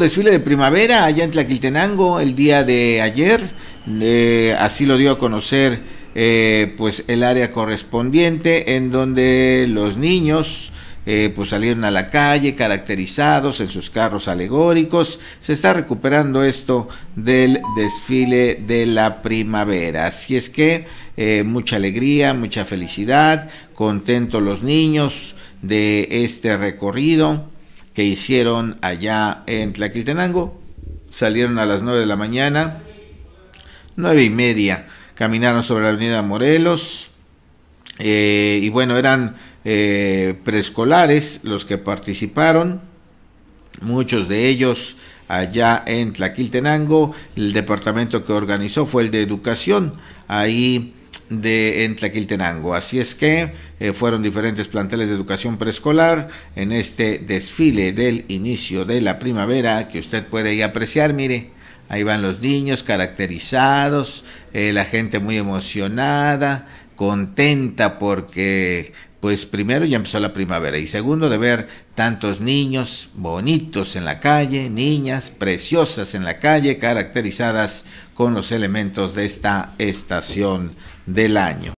desfile de primavera allá en Tlaquiltenango el día de ayer, eh, así lo dio a conocer eh, pues el área correspondiente en donde los niños eh, pues salieron a la calle caracterizados en sus carros alegóricos. Se está recuperando esto del desfile de la primavera. Así es que mucha alegría, mucha felicidad, contentos los niños de este recorrido que hicieron allá en Tlaquiltenango. Salieron a las 9 de la mañana, nueve y media, caminaron sobre la avenida Morelos. Eh, y bueno, eran eh, preescolares los que participaron, muchos de ellos allá en Tlaquiltenango. El departamento que organizó fue el de educación. Ahí de en Tlaquiltenango. Así es que eh, fueron diferentes planteles de educación preescolar en este desfile del inicio de la primavera que usted puede ahí apreciar. Mire, ahí van los niños caracterizados, eh, la gente muy emocionada, contenta porque pues primero ya empezó la primavera y segundo de ver tantos niños bonitos en la calle, niñas preciosas en la calle, caracterizadas con los elementos de esta estación del año.